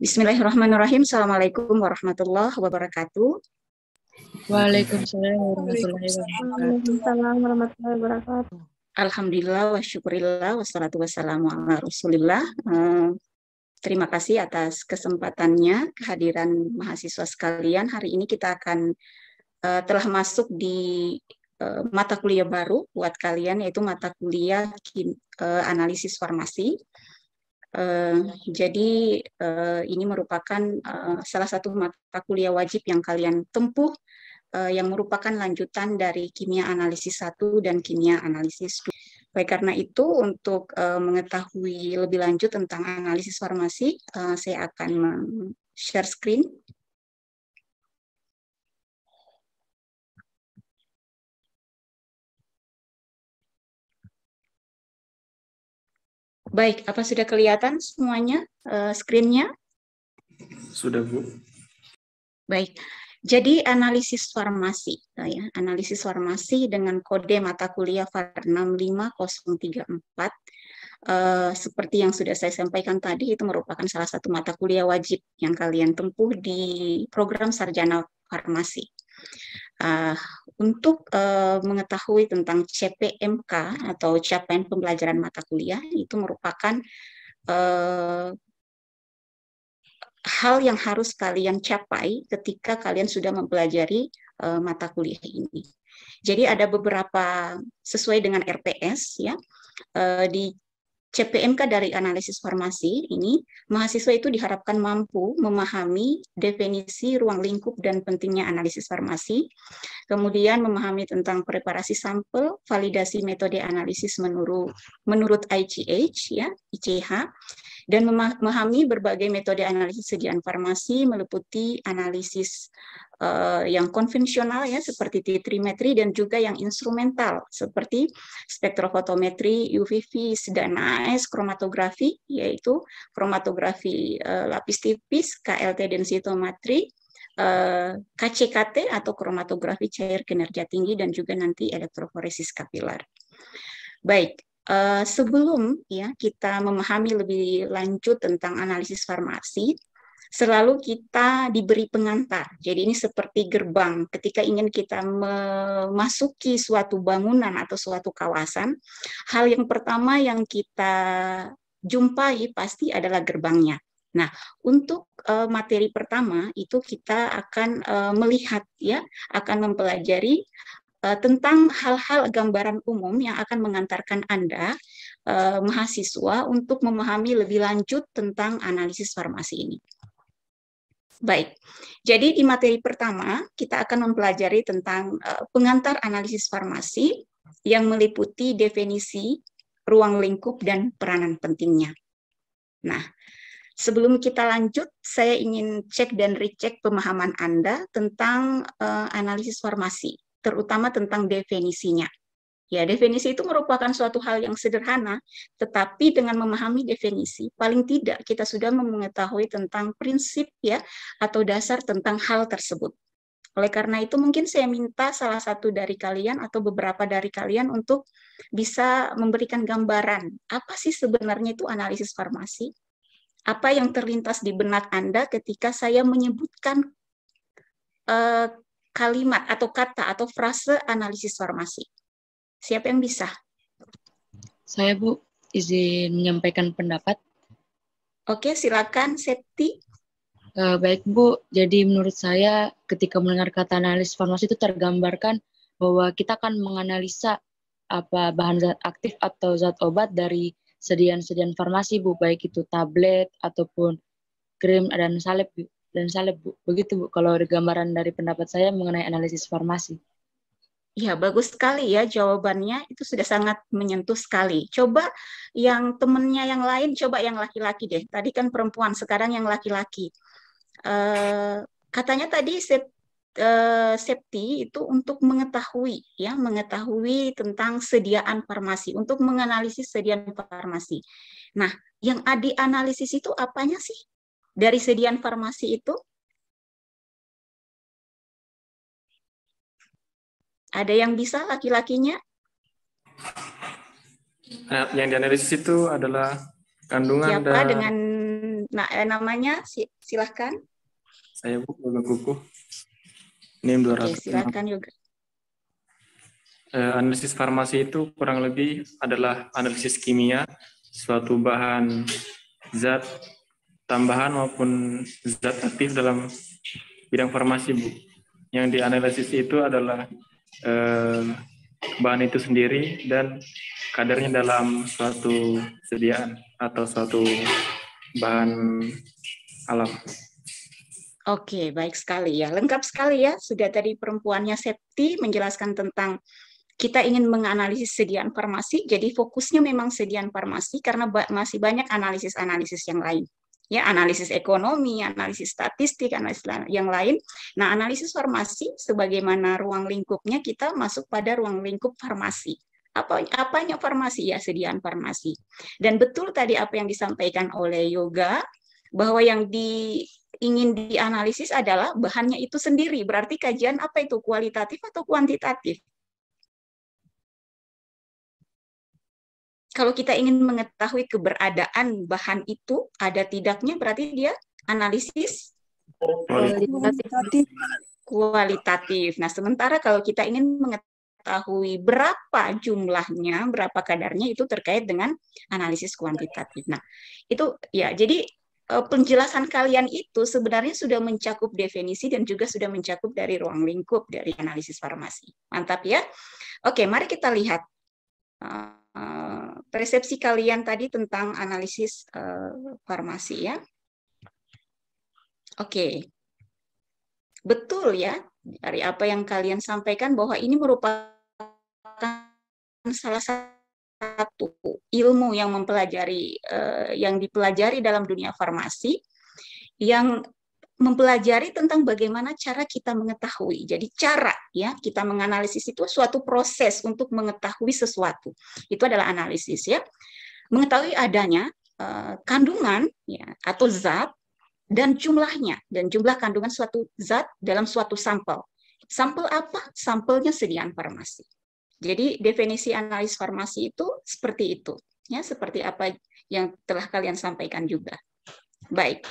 Bismillahirrahmanirrahim. Assalamualaikum warahmatullahi wabarakatuh. Waalaikumsalam warahmatullahi wabarakatuh. Alhamdulillah wa syukurillah wassalatu wassalamu ala rasulillah. Eh, terima kasih atas kesempatannya, kehadiran mahasiswa sekalian. Hari ini kita akan uh, telah masuk di uh, mata kuliah baru buat kalian, yaitu mata kuliah uh, analisis farmasi jadi uh, ini merupakan uh, salah satu mata kuliah wajib yang kalian tempuh uh, yang merupakan lanjutan dari kimia analisis 1 dan kimia analisis 2. Baik karena itu, untuk uh, mengetahui lebih lanjut tentang analisis farmasi, uh, saya akan share screen. Baik, apa sudah kelihatan semuanya uh, screen-nya? Sudah, Bu. Baik. Jadi analisis farmasi, nah ya, analisis farmasi dengan kode mata kuliah FAR 65034 Uh, seperti yang sudah saya sampaikan tadi, itu merupakan salah satu mata kuliah wajib yang kalian tempuh di program sarjana farmasi. Uh, untuk uh, mengetahui tentang CPMK atau capaian pembelajaran mata kuliah itu merupakan uh, hal yang harus kalian capai ketika kalian sudah mempelajari uh, mata kuliah ini. Jadi ada beberapa sesuai dengan RPS ya uh, di CPMK dari analisis farmasi ini, mahasiswa itu diharapkan mampu memahami definisi ruang lingkup dan pentingnya analisis farmasi, kemudian memahami tentang preparasi sampel, validasi metode analisis menurut menurut ICH, ya, ICH, dan memahami berbagai metode analisis sediaan farmasi meliputi analisis uh, yang konvensional ya seperti titrimetri dan juga yang instrumental seperti spektrofotometri, UV dan AS kromatografi yaitu kromatografi uh, lapis tipis, KLT densitometri, uh, eh, KCKT atau kromatografi cair kinerja tinggi dan juga nanti elektroforesis kapiler. Baik, Uh, sebelum ya kita memahami lebih lanjut tentang analisis farmasi, selalu kita diberi pengantar. Jadi ini seperti gerbang ketika ingin kita memasuki suatu bangunan atau suatu kawasan, hal yang pertama yang kita jumpai pasti adalah gerbangnya. Nah, untuk uh, materi pertama itu kita akan uh, melihat ya, akan mempelajari Eh, tentang hal-hal gambaran umum yang akan mengantarkan Anda eh, mahasiswa untuk memahami lebih lanjut tentang analisis farmasi ini. Baik, jadi di materi pertama kita akan mempelajari tentang eh, pengantar analisis farmasi yang meliputi definisi, ruang lingkup, dan peranan pentingnya. Nah, sebelum kita lanjut, saya ingin cek dan recheck pemahaman Anda tentang eh, analisis farmasi terutama tentang definisinya. Ya, definisi itu merupakan suatu hal yang sederhana, tetapi dengan memahami definisi, paling tidak kita sudah mengetahui tentang prinsip ya atau dasar tentang hal tersebut. Oleh karena itu mungkin saya minta salah satu dari kalian atau beberapa dari kalian untuk bisa memberikan gambaran apa sih sebenarnya itu analisis farmasi? Apa yang terlintas di benak Anda ketika saya menyebutkan uh, kalimat atau kata atau frase analisis farmasi. Siapa yang bisa? Saya, Bu. Izin menyampaikan pendapat. Oke, silakan Septi. Uh, baik, Bu. Jadi menurut saya ketika mendengar kata analisis farmasi itu tergambarkan bahwa kita akan menganalisa apa bahan zat aktif atau zat obat dari sediaan-sediaan farmasi, Bu, baik itu tablet ataupun krim dan salep, Bu dan salep, Bu. Begitu, Bu, kalau gambaran dari pendapat saya mengenai analisis farmasi. Ya, bagus sekali ya jawabannya. Itu sudah sangat menyentuh sekali. Coba yang temennya yang lain, coba yang laki-laki deh. Tadi kan perempuan, sekarang yang laki-laki. Uh, katanya tadi sep, uh, eh, septi itu untuk mengetahui, ya, mengetahui tentang sediaan farmasi, untuk menganalisis sediaan farmasi. Nah, yang Adi analisis itu apanya sih? dari sedian farmasi itu? Ada yang bisa laki-lakinya? Nah, yang dianalisis itu adalah kandungan Siapa dan... dengan nah, namanya? Silahkan. Saya Bu Yoga Kuku. NIM 200. Oke, silahkan juga. Eh, analisis farmasi itu kurang lebih adalah analisis kimia suatu bahan zat tambahan maupun zat aktif dalam bidang farmasi, Bu. Yang dianalisis itu adalah eh, bahan itu sendiri dan kadarnya dalam suatu sediaan atau suatu bahan alam. Oke, baik sekali ya. Lengkap sekali ya. Sudah tadi perempuannya Septi menjelaskan tentang kita ingin menganalisis sediaan farmasi, jadi fokusnya memang sediaan farmasi karena masih banyak analisis-analisis yang lain ya analisis ekonomi, analisis statistik, analisis yang lain. Nah, analisis farmasi sebagaimana ruang lingkupnya kita masuk pada ruang lingkup farmasi. Apa apanya farmasi ya sediaan farmasi. Dan betul tadi apa yang disampaikan oleh Yoga bahwa yang di ingin dianalisis adalah bahannya itu sendiri. Berarti kajian apa itu kualitatif atau kuantitatif? kalau kita ingin mengetahui keberadaan bahan itu ada tidaknya berarti dia analisis kualitatif. kualitatif. Nah, sementara kalau kita ingin mengetahui berapa jumlahnya, berapa kadarnya itu terkait dengan analisis kuantitatif. Nah, itu ya jadi eh, penjelasan kalian itu sebenarnya sudah mencakup definisi dan juga sudah mencakup dari ruang lingkup dari analisis farmasi. Mantap ya. Oke, mari kita lihat eh, Eh, persepsi kalian tadi tentang analisis uh, farmasi ya. Oke. Okay. Betul ya, dari apa yang kalian sampaikan bahwa ini merupakan salah satu ilmu yang mempelajari uh, yang dipelajari dalam dunia farmasi yang mempelajari tentang bagaimana cara kita mengetahui. Jadi cara ya kita menganalisis itu suatu proses untuk mengetahui sesuatu. Itu adalah analisis ya. Mengetahui adanya uh, kandungan ya atau zat dan jumlahnya dan jumlah kandungan suatu zat dalam suatu sampel. Sampel apa? Sampelnya sediaan farmasi. Jadi definisi analis farmasi itu seperti itu ya seperti apa yang telah kalian sampaikan juga. Baik.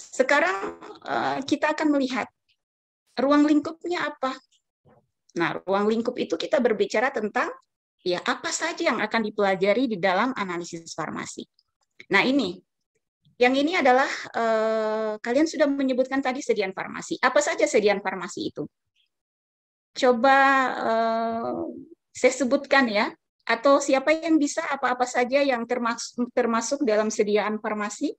Sekarang eh, kita akan melihat ruang lingkupnya apa. Nah, ruang lingkup itu kita berbicara tentang ya apa saja yang akan dipelajari di dalam analisis farmasi. Nah, ini yang ini adalah eh, kalian sudah menyebutkan tadi sediaan farmasi. Apa saja sediaan farmasi itu? Coba eh, saya sebutkan ya. Atau siapa yang bisa apa-apa saja yang termasuk, termasuk dalam sediaan farmasi?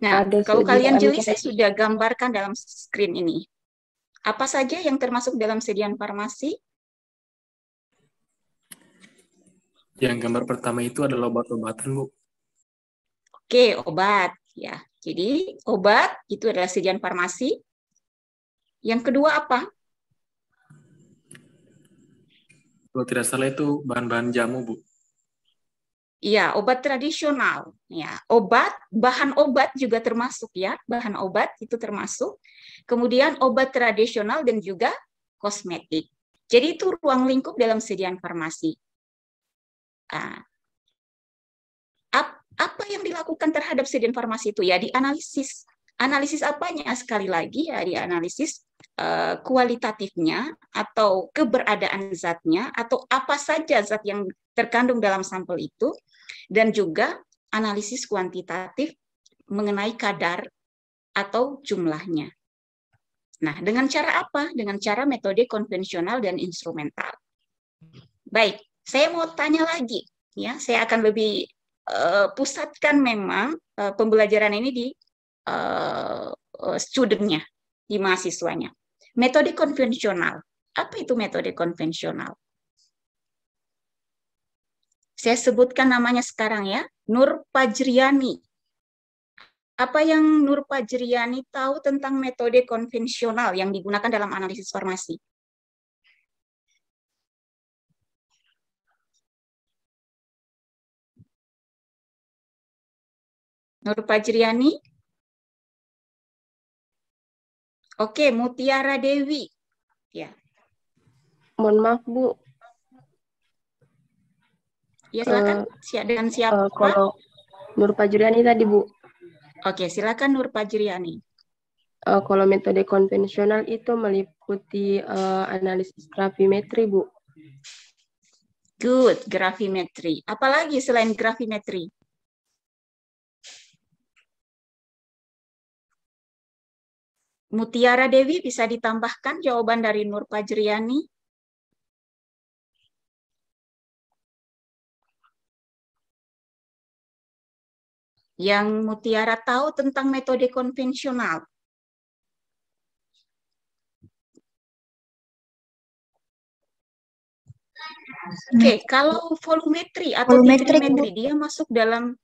Nah, ada kalau kalian jeli saya sudah gambarkan dalam screen ini. Apa saja yang termasuk dalam sediaan farmasi? Yang gambar pertama itu adalah obat-obatan, Bu. Oke, obat. Ya, jadi obat itu adalah sediaan farmasi. Yang kedua apa? Kalau tidak salah itu bahan-bahan jamu, Bu. Iya, obat tradisional. Ya, obat, bahan obat juga termasuk ya, bahan obat itu termasuk. Kemudian obat tradisional dan juga kosmetik. Jadi itu ruang lingkup dalam sediaan farmasi. Ah. Apa yang dilakukan terhadap sediaan farmasi itu ya dianalisis. Analisis apanya sekali lagi ya dianalisis analisis eh, kualitatifnya atau keberadaan zatnya atau apa saja zat yang terkandung dalam sampel itu dan juga analisis kuantitatif mengenai kadar atau jumlahnya. Nah, dengan cara apa? Dengan cara metode konvensional dan instrumental. Baik, saya mau tanya lagi, ya, saya akan lebih uh, pusatkan memang uh, pembelajaran ini di uh, studentnya, di mahasiswanya. Metode konvensional. Apa itu metode konvensional? Saya sebutkan namanya sekarang ya, Nur Pajriani. Apa yang Nur Pajriani tahu tentang metode konvensional yang digunakan dalam analisis farmasi? Nur Pajriani. Oke, Mutiara Dewi. Ya. Mohon maaf, Bu. Ya silakan. Uh, eh, dengan siapa? Eh, uh, kalau Nur Pajriani tadi Bu. Oke, silakan Nur Pajriani. Uh, eh, kalau metode konvensional itu meliputi uh, analisis grafimetri, Bu. Good, grafimetri. Apalagi selain grafimetri? Mutiara Dewi bisa ditambahkan jawaban dari Nur Pajriani? yang Mutiara tahu tentang metode konvensional? Oke, okay, hmm. kalau volumetri atau volumetri, dia masuk dalam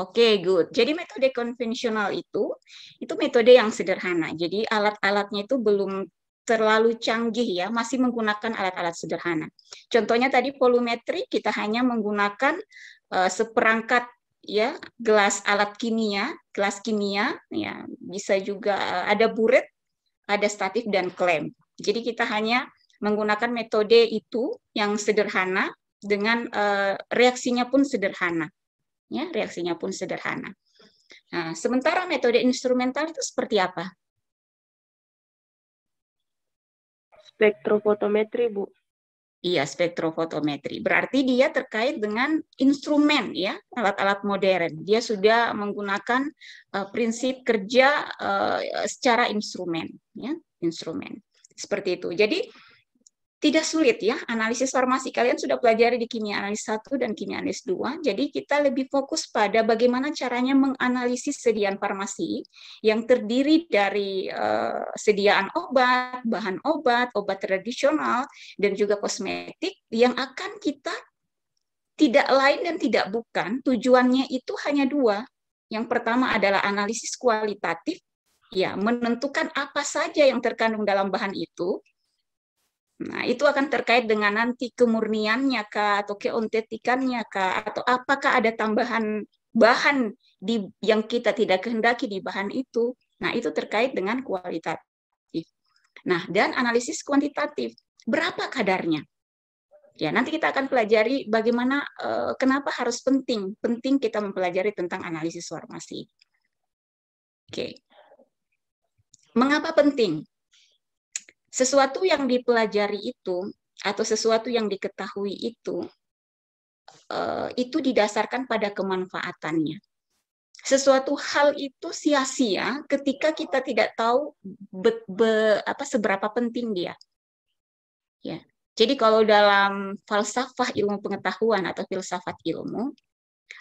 Oke, okay, good. Jadi metode konvensional itu itu metode yang sederhana. Jadi alat-alatnya itu belum terlalu canggih ya, masih menggunakan alat-alat sederhana. Contohnya tadi volumetri kita hanya menggunakan uh, seperangkat ya gelas alat kimia gelas kimia ya bisa juga eh, ada buret ada statif dan klem jadi kita hanya menggunakan metode itu yang sederhana dengan uh, reaksinya pun sederhana ya reaksinya pun sederhana nah sementara metode instrumental itu seperti apa spektrofotometri bu Iya, spektrofotometri. Berarti dia terkait dengan instrumen ya, alat-alat modern. Dia sudah menggunakan uh, prinsip kerja uh, secara instrumen ya, instrumen. Seperti itu. Jadi tidak sulit ya analisis farmasi Kalian sudah pelajari di kimia analis 1 dan kimia analis 2. Jadi kita lebih fokus pada bagaimana caranya menganalisis sediaan farmasi yang terdiri dari uh, sediaan obat, bahan obat, obat tradisional dan juga kosmetik yang akan kita tidak lain dan tidak bukan tujuannya itu hanya dua. Yang pertama adalah analisis kualitatif ya menentukan apa saja yang terkandung dalam bahan itu Nah, itu akan terkait dengan nanti kemurniannya kah atau keontetikannya kah atau apakah ada tambahan bahan di yang kita tidak kehendaki di bahan itu. Nah, itu terkait dengan kualitatif. Nah, dan analisis kuantitatif, berapa kadarnya? Ya, nanti kita akan pelajari bagaimana eh, kenapa harus penting, penting kita mempelajari tentang analisis formasi. Oke. Mengapa penting? sesuatu yang dipelajari itu atau sesuatu yang diketahui itu eh, itu didasarkan pada kemanfaatannya. Sesuatu hal itu sia-sia ketika kita tidak tahu be, be, apa seberapa penting dia. Ya. Jadi kalau dalam falsafah ilmu pengetahuan atau filsafat ilmu,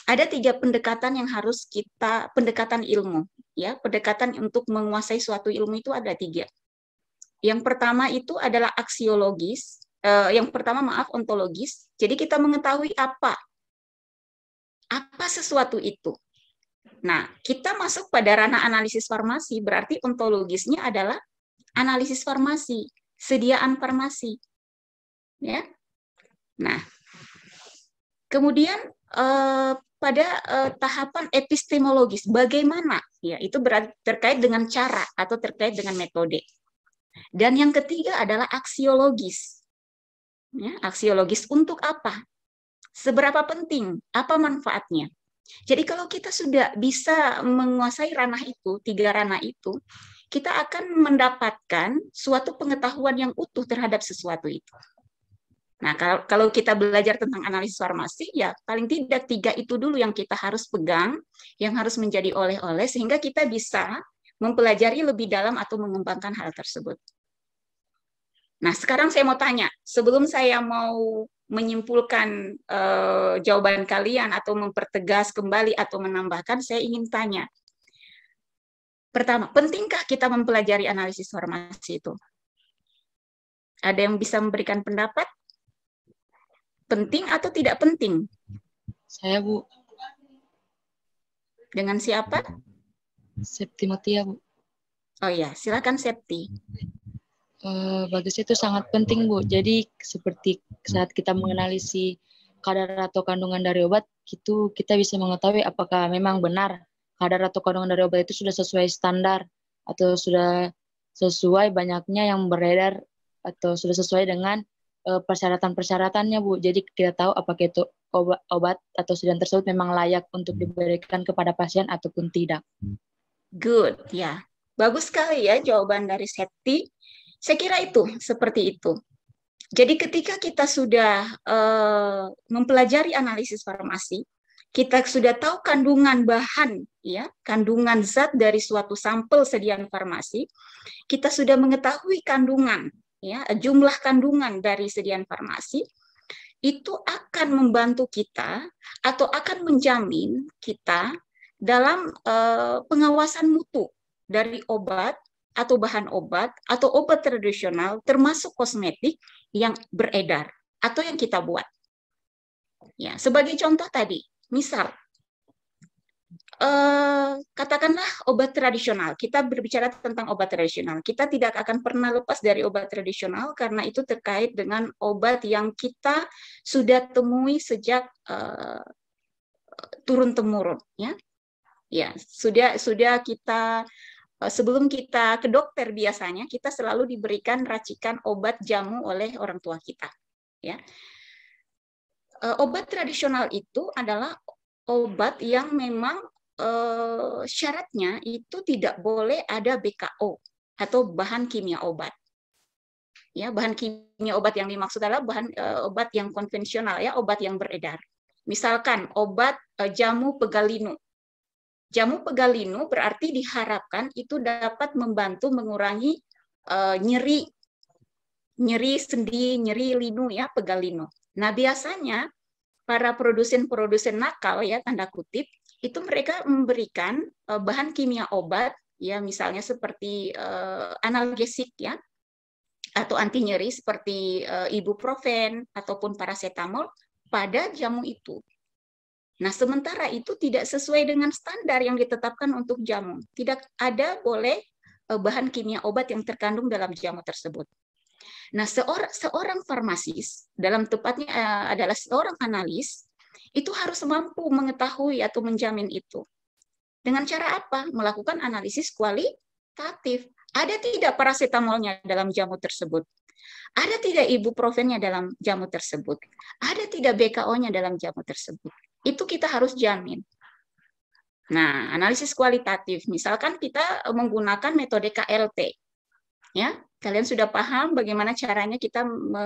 ada tiga pendekatan yang harus kita pendekatan ilmu, ya pendekatan untuk menguasai suatu ilmu itu ada tiga. Yang pertama itu adalah aksiologis, eh, yang pertama maaf ontologis. Jadi kita mengetahui apa apa sesuatu itu. Nah, kita masuk pada ranah analisis farmasi, berarti ontologisnya adalah analisis farmasi, sediaan farmasi. Ya. Nah, kemudian eh, pada eh, tahapan epistemologis bagaimana ya itu berarti terkait dengan cara atau terkait dengan metode dan yang ketiga adalah aksiologis. Ya, aksiologis untuk apa? Seberapa penting? Apa manfaatnya? Jadi kalau kita sudah bisa menguasai ranah itu, tiga ranah itu, kita akan mendapatkan suatu pengetahuan yang utuh terhadap sesuatu itu. Nah, kalau, kalau kita belajar tentang analisis farmasi, ya paling tidak tiga itu dulu yang kita harus pegang, yang harus menjadi oleh-oleh, sehingga kita bisa mempelajari lebih dalam atau mengembangkan hal tersebut. Nah, sekarang saya mau tanya, sebelum saya mau menyimpulkan uh, jawaban kalian atau mempertegas kembali atau menambahkan, saya ingin tanya. Pertama, pentingkah kita mempelajari analisis formasi itu? Ada yang bisa memberikan pendapat? Penting atau tidak penting? Saya, Bu. Dengan siapa? Septi Matia, ya, Bu. Oh iya, silakan Septi. Uh, eh, bagus itu sangat penting, Bu. Jadi seperti saat kita mengenali si kadar atau kandungan dari obat, itu kita bisa mengetahui apakah memang benar kadar atau kandungan dari obat itu sudah sesuai standar atau sudah sesuai banyaknya yang beredar atau sudah sesuai dengan eh, persyaratan-persyaratannya, Bu. Jadi kita tahu apakah itu obat, obat atau sedang tersebut memang layak untuk diberikan kepada pasien ataupun tidak. Good, ya. Bagus sekali ya jawaban dari Septi. Saya kira itu, seperti itu. Jadi ketika kita sudah uh, mempelajari analisis farmasi, kita sudah tahu kandungan bahan, ya, kandungan zat dari suatu sampel sediaan farmasi, kita sudah mengetahui kandungan, ya, jumlah kandungan dari sediaan farmasi, itu akan membantu kita atau akan menjamin kita dalam uh, pengawasan mutu dari obat atau bahan obat atau obat tradisional termasuk kosmetik yang beredar atau yang kita buat. Ya, sebagai contoh tadi, misal eh, katakanlah obat tradisional. Kita berbicara tentang obat tradisional. Kita tidak akan pernah lepas dari obat tradisional karena itu terkait dengan obat yang kita sudah temui sejak eh, turun temurun. Ya, Ya, sudah sudah kita eh, sebelum kita ke dokter biasanya kita selalu diberikan racikan obat jamu oleh orang tua kita, ya. Eh, obat tradisional itu adalah obat yang memang eh, syaratnya itu tidak boleh ada BKO atau bahan kimia obat ya bahan kimia obat yang dimaksud adalah bahan uh, obat yang konvensional ya obat yang beredar misalkan obat uh, jamu pegalinu Jamu pegalinu berarti diharapkan itu dapat membantu mengurangi uh, nyeri nyeri sendi, nyeri linu ya pegalinu. Nah, biasanya para produsen-produsen nakal ya tanda kutip itu mereka memberikan uh, bahan kimia obat ya misalnya seperti uh, analgesik ya atau anti nyeri seperti uh, ibuprofen ataupun paracetamol pada jamu itu. Nah, sementara itu tidak sesuai dengan standar yang ditetapkan untuk jamu. Tidak ada boleh eh, bahan kimia obat yang terkandung dalam jamu tersebut. Nah, seorang seorang farmasis dalam tepatnya eh, adalah seorang analis itu harus mampu mengetahui atau menjamin itu. Dengan cara apa? Melakukan analisis kualitatif. Ada tidak parasetamolnya dalam jamu tersebut? Ada tidak ibuprofennya dalam jamu tersebut? Ada tidak BKO-nya dalam jamu tersebut? itu kita harus jamin. Nah, analisis kualitatif, misalkan kita e, menggunakan metode KLT, ya kalian sudah paham bagaimana caranya kita me,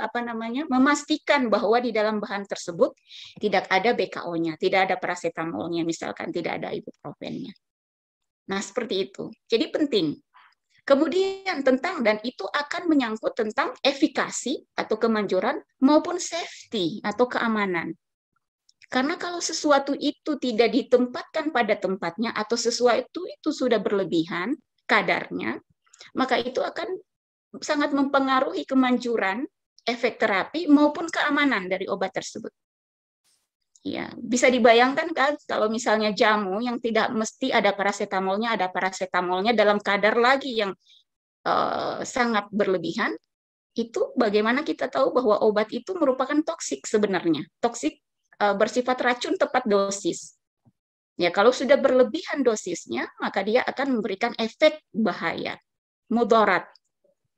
apa namanya memastikan bahwa di dalam bahan tersebut tidak ada BKO-nya, tidak ada parasetamolnya misalkan, tidak ada ibuprofennya. Nah, seperti itu. Jadi penting. Kemudian tentang dan itu akan menyangkut tentang efikasi atau kemanjuran maupun safety atau keamanan. Karena kalau sesuatu itu tidak ditempatkan pada tempatnya atau sesuatu itu sudah berlebihan kadarnya, maka itu akan sangat mempengaruhi kemanjuran, efek terapi maupun keamanan dari obat tersebut. Ya, bisa dibayangkan kan kalau misalnya jamu yang tidak mesti ada parasetamolnya, ada parasetamolnya dalam kadar lagi yang uh, sangat berlebihan, itu bagaimana kita tahu bahwa obat itu merupakan toksik sebenarnya, toksik Eh, bersifat racun tepat dosis. Ya, kalau sudah berlebihan dosisnya, maka dia akan memberikan efek bahaya, mudarat.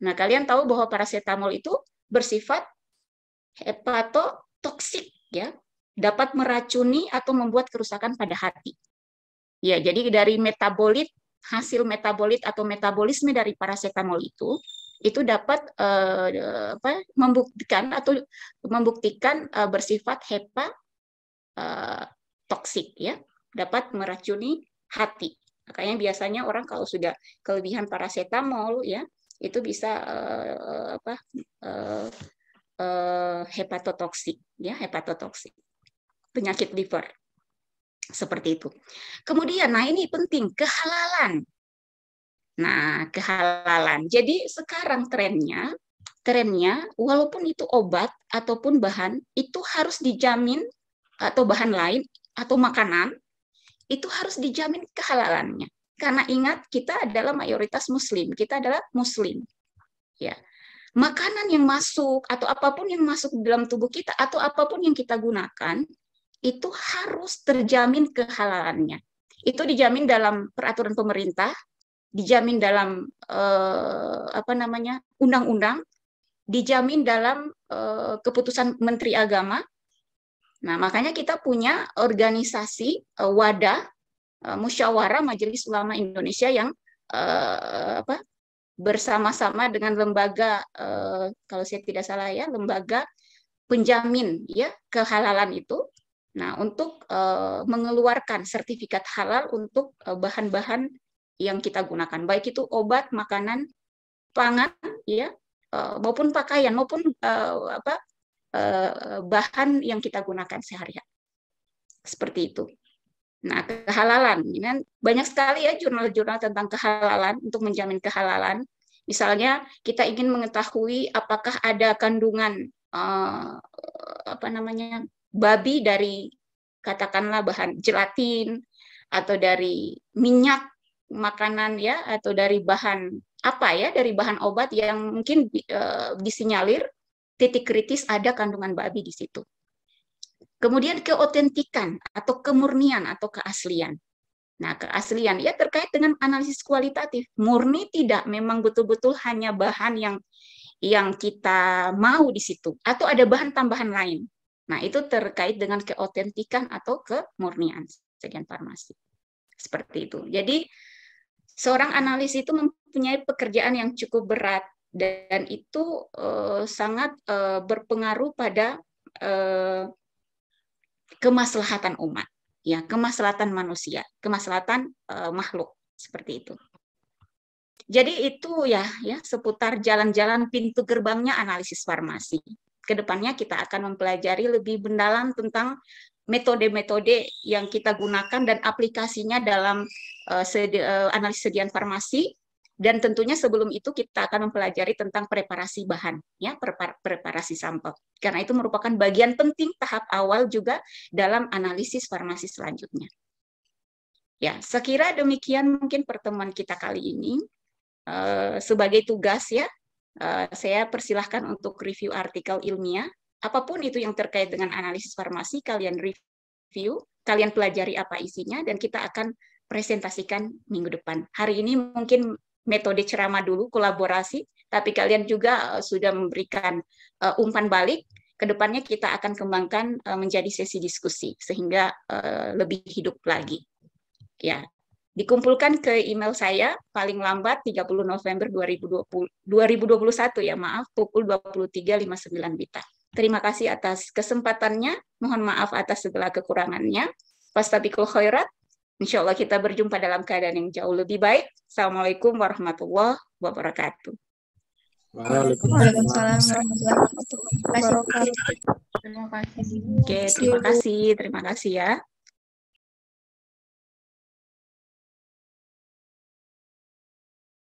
Nah, kalian tahu bahwa paracetamol itu bersifat hepatotoksik ya, dapat meracuni atau membuat kerusakan pada hati. Ya, jadi dari metabolit hasil metabolit atau metabolisme dari paracetamol itu itu dapat uh, apa, membuktikan atau membuktikan uh, bersifat hepa uh, eh, toksik ya, dapat meracuni hati. Makanya biasanya orang kalau sudah kelebihan parasetamol ya, itu bisa uh, apa uh, eh, uh, hepatotoksik ya, hepatotoksik. Penyakit liver. Seperti itu. Kemudian nah ini penting kehalalan. Nah, kehalalan. Jadi sekarang trennya trennya walaupun itu obat ataupun bahan itu harus dijamin atau bahan lain atau makanan itu harus dijamin kehalalannya karena ingat kita adalah mayoritas muslim kita adalah muslim ya makanan yang masuk atau apapun yang masuk dalam tubuh kita atau apapun yang kita gunakan itu harus terjamin kehalalannya itu dijamin dalam peraturan pemerintah dijamin dalam eh, apa namanya undang-undang dijamin dalam eh, keputusan menteri agama Nah, makanya kita punya organisasi eh, wadah eh, musyawarah Majelis Ulama Indonesia yang uh, apa bersama-sama dengan lembaga uh, kalau saya tidak salah ya lembaga penjamin ya kehalalan itu. Nah, untuk uh, mengeluarkan sertifikat halal untuk bahan-bahan yang kita gunakan, baik itu obat, makanan, pangan ya maupun pakaian maupun apa Eh, bahan yang kita gunakan sehari-hari. Seperti itu. Nah, kehalalan. Kan banyak sekali ya jurnal-jurnal tentang kehalalan untuk menjamin kehalalan. Misalnya kita ingin mengetahui apakah ada kandungan eh, apa namanya babi dari katakanlah bahan gelatin atau dari minyak makanan ya atau dari bahan apa ya dari bahan obat yang mungkin eh, disinyalir titik kritis ada kandungan babi di situ. Kemudian keotentikan atau kemurnian atau keaslian. Nah, keaslian ya terkait dengan analisis kualitatif. Murni tidak memang betul-betul hanya bahan yang yang kita mau di situ atau ada bahan tambahan lain. Nah, itu terkait dengan keotentikan atau kemurnian sekian farmasi. Seperti itu. Jadi seorang analis itu mempunyai pekerjaan yang cukup berat dan itu uh, sangat uh, berpengaruh pada uh, kemaslahatan umat ya kemaslahatan manusia kemaslahatan uh, makhluk seperti itu jadi itu ya ya seputar jalan-jalan pintu gerbangnya analisis farmasi kedepannya kita akan mempelajari lebih mendalam tentang metode-metode yang kita gunakan dan aplikasinya dalam uh, sedi uh, analisis sediaan farmasi dan tentunya sebelum itu kita akan mempelajari tentang preparasi bahan, ya preparasi sampel. Karena itu merupakan bagian penting tahap awal juga dalam analisis farmasi selanjutnya. Ya, sekira demikian mungkin pertemuan kita kali ini. Eh, sebagai tugas ya, eh, saya persilahkan untuk review artikel ilmiah. Apapun itu yang terkait dengan analisis farmasi, kalian review, kalian pelajari apa isinya, dan kita akan presentasikan minggu depan. Hari ini mungkin metode ceramah dulu kolaborasi, tapi kalian juga eh, sudah memberikan eh, umpan balik. Kedepannya kita akan kembangkan eh, menjadi sesi diskusi sehingga lebih hidup lagi. Ya, dikumpulkan ke email saya paling lambat 30 November 2020, 2021 ya maaf pukul 23.59 Bita. Terima kasih atas kesempatannya. Mohon maaf atas segala kekurangannya. warahmatullahi khairat. Insya Allah kita berjumpa dalam keadaan yang jauh lebih baik. Assalamualaikum warahmatullahi wabarakatuh. Waalaikumsalam warahmatullahi wabarakatuh. Terima kasih. Oke, terima kasih. Terima kasih ya.